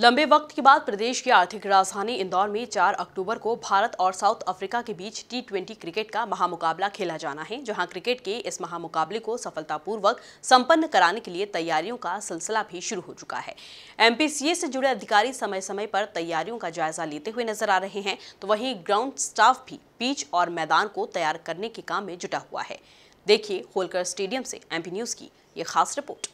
लंबे वक्त के बाद प्रदेश की आर्थिक राजधानी इंदौर में 4 अक्टूबर को भारत और साउथ अफ्रीका के बीच टी ट्वेंटी क्रिकेट का महामुकाबला खेला जाना है जहां क्रिकेट के इस महामुकाबले को सफलतापूर्वक संपन्न कराने के लिए तैयारियों का सिलसिला भी शुरू हो चुका है एमपीसीए से जुड़े अधिकारी समय समय पर तैयारियों का जायजा लेते हुए नजर आ रहे हैं तो वहीं ग्राउंड स्टाफ भी पीच और मैदान को तैयार करने के काम में जुटा हुआ है देखिए होलकर स्टेडियम से एमपी न्यूज की ये खास रिपोर्ट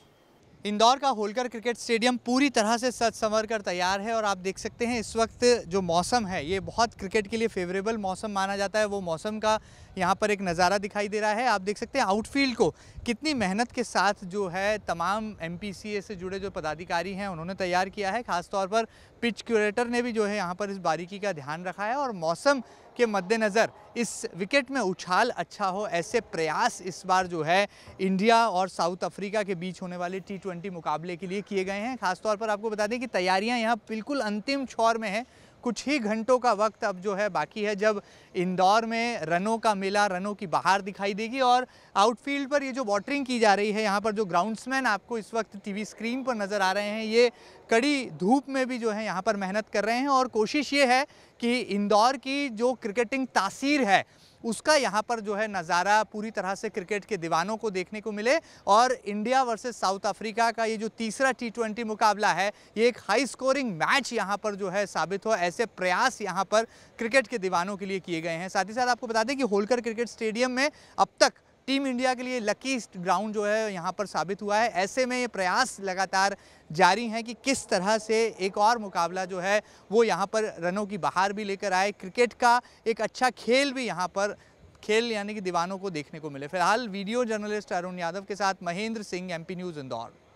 इंदौर का होलकर क्रिकेट स्टेडियम पूरी तरह से सज संवर कर तैयार है और आप देख सकते हैं इस वक्त जो मौसम है ये बहुत क्रिकेट के लिए फेवरेबल मौसम माना जाता है वो मौसम का यहाँ पर एक नज़ारा दिखाई दे रहा है आप देख सकते हैं आउटफील्ड को कितनी मेहनत के साथ जो है तमाम एम से जुड़े जो पदाधिकारी हैं उन्होंने तैयार किया है खासतौर पर पिच क्यूरेटर ने भी जो है यहाँ पर इस बारीकी का ध्यान रखा है और मौसम के मद्देनज़र इस विकेट में उछाल अच्छा हो ऐसे प्रयास इस बार जो है इंडिया और साउथ अफ्रीका के बीच होने वाले टी ट्वेंटी मुकाबले के लिए किए गए हैं खासतौर पर आपको बता दें कि तैयारियां यहाँ बिल्कुल अंतिम छोर में है कुछ ही घंटों का वक्त अब जो है बाकी है जब इंदौर में रनों का मेला रनों की बाहर दिखाई देगी और आउटफील्ड पर ये जो वाटरिंग की जा रही है यहाँ पर जो ग्राउंड्समैन आपको इस वक्त टीवी स्क्रीन पर नज़र आ रहे हैं ये कड़ी धूप में भी जो है यहाँ पर मेहनत कर रहे हैं और कोशिश ये है कि इंदौर की जो क्रिकेटिंग तासीर है उसका यहाँ पर जो है नज़ारा पूरी तरह से क्रिकेट के दीवानों को देखने को मिले और इंडिया वर्सेस साउथ अफ्रीका का ये जो तीसरा टी मुकाबला है ये एक हाई स्कोरिंग मैच यहाँ पर जो है साबित हो ऐसे प्रयास यहाँ पर क्रिकेट के दीवानों के लिए किए गए हैं साथ ही साथ आपको बता दें कि होलकर क्रिकेट स्टेडियम में अब तक टीम इंडिया के लिए लकी ग्राउंड जो है यहाँ पर साबित हुआ है ऐसे में ये प्रयास लगातार जारी हैं कि किस तरह से एक और मुकाबला जो है वो यहाँ पर रनों की बाहर भी लेकर आए क्रिकेट का एक अच्छा खेल भी यहाँ पर खेल यानी कि दीवानों को देखने को मिले फिलहाल वीडियो जर्नलिस्ट अरुण यादव के साथ महेंद्र सिंह एमपी न्यूज़ इंदौर